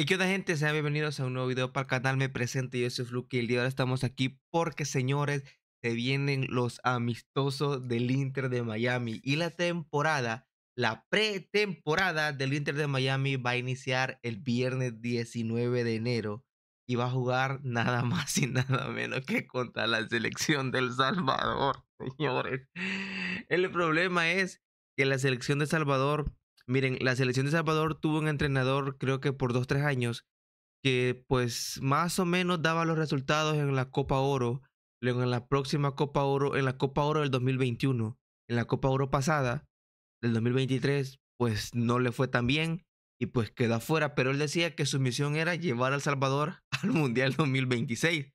Y qué onda gente, sean bienvenidos a un nuevo video para el canal, me presento, yo soy Fluke y el día de hoy estamos aquí porque señores, se vienen los amistosos del Inter de Miami y la temporada, la pretemporada del Inter de Miami va a iniciar el viernes 19 de enero y va a jugar nada más y nada menos que contra la selección del Salvador, señores. El problema es que la selección de Salvador Miren, la selección de Salvador tuvo un entrenador, creo que por dos, tres años, que pues más o menos daba los resultados en la Copa Oro, luego en la próxima Copa Oro, en la Copa Oro del 2021, en la Copa Oro pasada, del 2023, pues no le fue tan bien y pues quedó afuera, pero él decía que su misión era llevar al Salvador al Mundial 2026.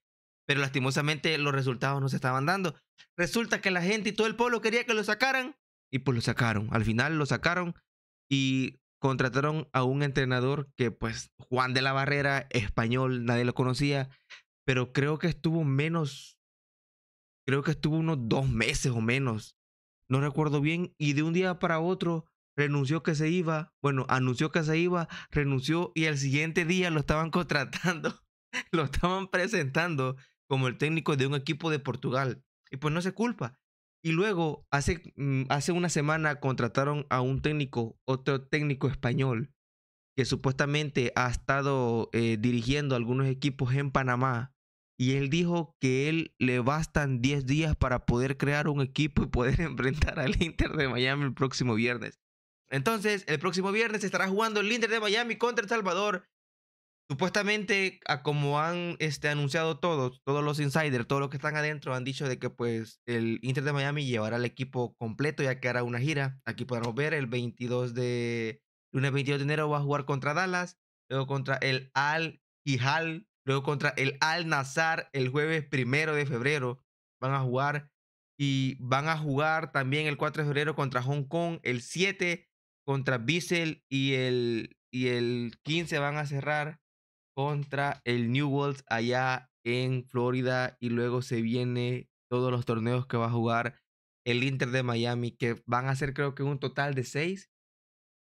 Pero lastimosamente los resultados no se estaban dando. Resulta que la gente y todo el pueblo quería que lo sacaran y pues lo sacaron. Al final lo sacaron y contrataron a un entrenador que pues Juan de la Barrera, español, nadie lo conocía, pero creo que estuvo menos, creo que estuvo unos dos meses o menos, no recuerdo bien, y de un día para otro renunció que se iba, bueno, anunció que se iba, renunció y al siguiente día lo estaban contratando, lo estaban presentando como el técnico de un equipo de Portugal. Y pues no se culpa, y luego, hace, mm, hace una semana contrataron a un técnico, otro técnico español, que supuestamente ha estado eh, dirigiendo algunos equipos en Panamá. Y él dijo que él le bastan 10 días para poder crear un equipo y poder enfrentar al Inter de Miami el próximo viernes. Entonces, el próximo viernes estará jugando el Inter de Miami contra El Salvador Supuestamente, a como han este, anunciado todos, todos los insiders, todos los que están adentro, han dicho de que pues el Inter de Miami llevará el equipo completo ya que hará una gira. Aquí podemos ver el 22 de, lunes 22 de enero va a jugar contra Dallas, luego contra el Al Hijal, luego contra el Al Nazar el jueves primero de febrero van a jugar y van a jugar también el 4 de febrero contra Hong Kong, el 7 contra Bissell y el, y el 15 van a cerrar contra el New Worlds allá en Florida y luego se viene todos los torneos que va a jugar el Inter de Miami, que van a ser creo que un total de seis.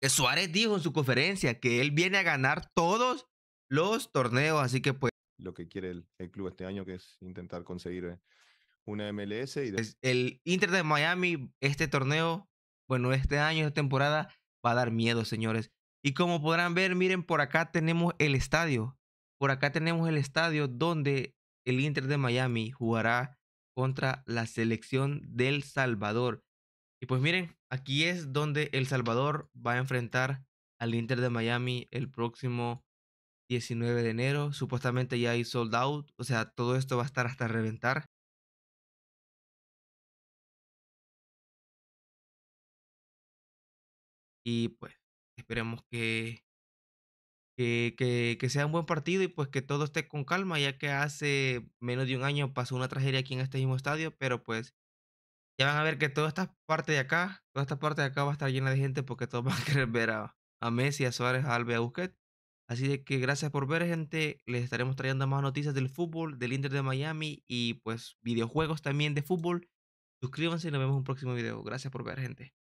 Que Suárez dijo en su conferencia que él viene a ganar todos los torneos, así que pues... Lo que quiere el, club este año, que es intentar conseguir eh, una MLS. Y pues, El Inter de Miami, este torneo, bueno, este año, esta temporada, va a dar miedo, señores. Y como podrán ver, miren, por acá tenemos el estadio. Por acá tenemos el estadio donde el Inter de Miami jugará contra la selección del Salvador. Y pues miren, aquí es donde El Salvador va a enfrentar al Inter de Miami el próximo 19 de enero. Supuestamente ya hay sold out, o sea, todo esto va a estar hasta reventar. Y pues Esperemos que, que, sea un buen partido y pues que todo esté con calma, ya que hace menos de un año pasó una tragedia aquí en este mismo estadio, pero pues ya van a ver que toda esta parte de acá, toda esta parte de acá va a estar llena de gente porque todos van a querer ver a, Messi, a Suárez, a Albe, a Busquets. Así de que gracias por ver gente, les estaremos trayendo más noticias del fútbol, del Inter de Miami y pues videojuegos también de fútbol. Suscríbanse y nos vemos en un próximo video. Gracias por ver gente.